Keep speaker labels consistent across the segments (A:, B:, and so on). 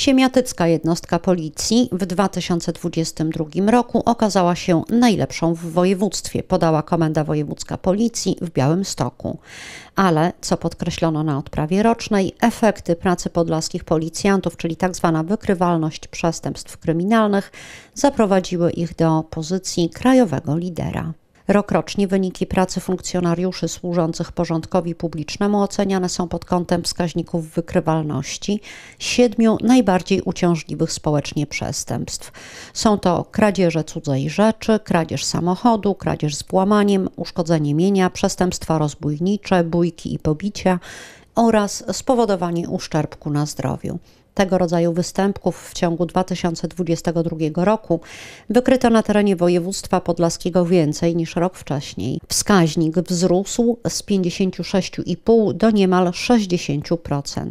A: Siemiatycka jednostka policji w 2022 roku okazała się najlepszą w województwie, podała Komenda Wojewódzka Policji w Białymstoku. Ale, co podkreślono na odprawie rocznej, efekty pracy podlaskich policjantów, czyli tzw. Tak wykrywalność przestępstw kryminalnych, zaprowadziły ich do pozycji krajowego lidera. Rokrocznie wyniki pracy funkcjonariuszy służących porządkowi publicznemu oceniane są pod kątem wskaźników wykrywalności siedmiu najbardziej uciążliwych społecznie przestępstw. Są to kradzieże cudzej rzeczy, kradzież samochodu, kradzież z włamaniem, uszkodzenie mienia, przestępstwa rozbójnicze, bójki i pobicia, oraz spowodowanie uszczerbku na zdrowiu. Tego rodzaju występków w ciągu 2022 roku wykryto na terenie województwa podlaskiego więcej niż rok wcześniej. Wskaźnik wzrósł z 56,5 do niemal 60%.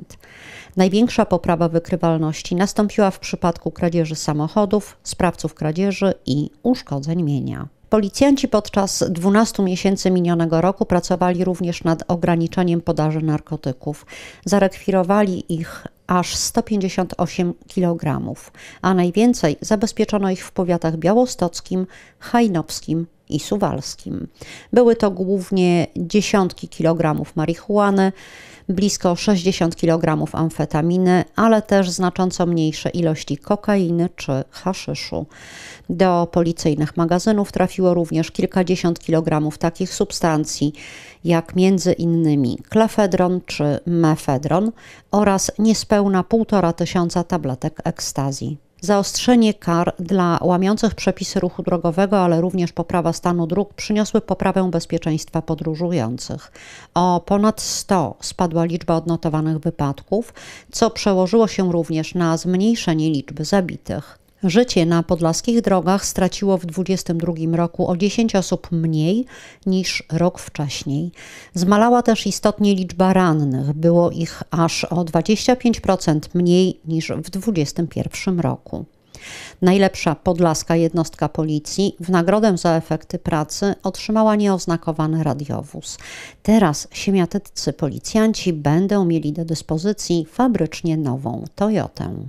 A: Największa poprawa wykrywalności nastąpiła w przypadku kradzieży samochodów, sprawców kradzieży i uszkodzeń mienia. Policjanci podczas 12 miesięcy minionego roku pracowali również nad ograniczeniem podaży narkotyków. Zarekwirowali ich aż 158 kg, a najwięcej zabezpieczono ich w powiatach białostockim, hajnowskim i Suwalskim. Były to głównie dziesiątki kilogramów marihuany, blisko 60 kg amfetaminy, ale też znacząco mniejsze ilości kokainy czy haszyszu. Do policyjnych magazynów trafiło również kilkadziesiąt kilogramów takich substancji, jak między innymi klefedron czy mefedron oraz niespełna półtora tysiąca tabletek ekstazji. Zaostrzenie kar dla łamiących przepisy ruchu drogowego, ale również poprawa stanu dróg przyniosły poprawę bezpieczeństwa podróżujących. O ponad 100 spadła liczba odnotowanych wypadków, co przełożyło się również na zmniejszenie liczby zabitych. Życie na podlaskich drogach straciło w 2022 roku o 10 osób mniej niż rok wcześniej. Zmalała też istotnie liczba rannych, było ich aż o 25% mniej niż w 2021 roku. Najlepsza podlaska jednostka policji w nagrodę za efekty pracy otrzymała nieoznakowany radiowóz. Teraz siemiatyccy policjanci będą mieli do dyspozycji fabrycznie nową Toyotę.